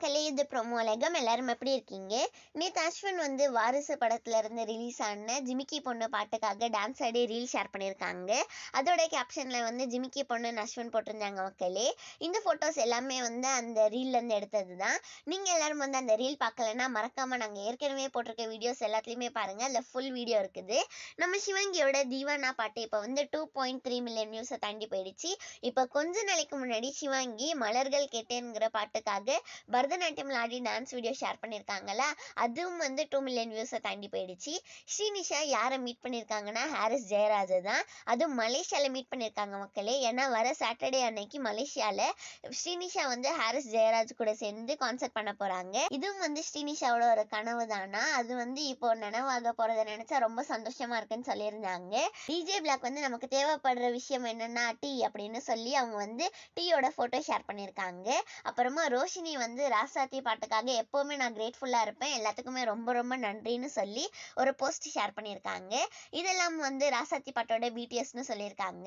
மக்களே இது ப்ரொமோ எல்லாரும் எப்படி இருக்கீங்க நேற்று அஸ்வின் வந்து வாரிசு இருந்து ரிலீஸ் ஆன ஜிமிக்கி பொண்ணு பாட்டுக்காக டான்ஸ் ஆடி ரீல் ஷேர் பண்ணியிருக்காங்க அதோட கேப்ஷனில் வந்து ஜிமிக்கி பொண்ணுன்னு அஸ்வின் போட்டிருந்தாங்க மக்களே இந்த ஃபோட்டோஸ் எல்லாமே வந்து அந்த ரீல்லேருந்து எடுத்தது தான் நீங்கள் எல்லாரும் வந்து அந்த ரீல் பார்க்கலன்னா மறக்காமல் நாங்கள் ஏற்கனவே போட்டிருக்க வீடியோஸ் எல்லாத்துலேயுமே பாருங்கள் அதில் ஃபுல் வீடியோ இருக்குது நம்ம சிவங்கியோட தீவானா பாட்டு இப்போ வந்து டூ பாயிண்ட் த்ரீ மில்லியன் வியூஸை தாண்டி போயிடுச்சு இப்போ கொஞ்ச நாளைக்கு முன்னாடி சிவாங்கி மலர்கள் கேட்டேங்கிற பாட்டுக்காக பரத பரதநாட்டியம் ஆடி டான்ஸ் வீடியோ ஷேர் பண்ணியிருக்காங்கல்ல அதுவும் வந்து டூ மில்லியன் வியூஸை தாண்டி போயிடுச்சு ஸ்ரீனிஷா யாரை மீட் பண்ணியிருக்காங்கன்னா ஹாரிஸ் ஜெயராஜ் தான் அதுவும் மலேசியாவில் மீட் பண்ணியிருக்காங்க மக்களே ஏன்னா வர சாட்டர்டே அன்னைக்கு மலேசியாவில் ஸ்ரீனிஷா வந்து ஹாரிஸ் ஜெயராஜ் கூட சேர்ந்து கான்சர்ட் பண்ண போகிறாங்க இதுவும் வந்து ஸ்ரீனிஷாவோட ஒரு கனவு தானா அது வந்து இப்போ நனவாக போகிறத நினச்சா ரொம்ப சந்தோஷமாக இருக்குன்னு சொல்லியிருந்தாங்க டிஜே பிளாக் வந்து நமக்கு தேவைப்படுற விஷயம் என்னன்னா டீ அப்படின்னு சொல்லி அவங்க வந்து டீயோட ஃபோட்டோ ஷேர் பண்ணியிருக்காங்க அப்புறமா ரோஷினி வந்து ராசாத்தி பாட்டுக்காக எப்போவுமே நான் கிரேட்ஃபுல்லாக இருப்பேன் எல்லாத்துக்குமே ரொம்ப ரொம்ப நன்றின்னு சொல்லி ஒரு போஸ்ட் ஷேர் பண்ணியிருக்காங்க இதெல்லாம் வந்து ராசாத்தி பாட்டோட பிடிஎஸ்னு சொல்லியிருக்காங்க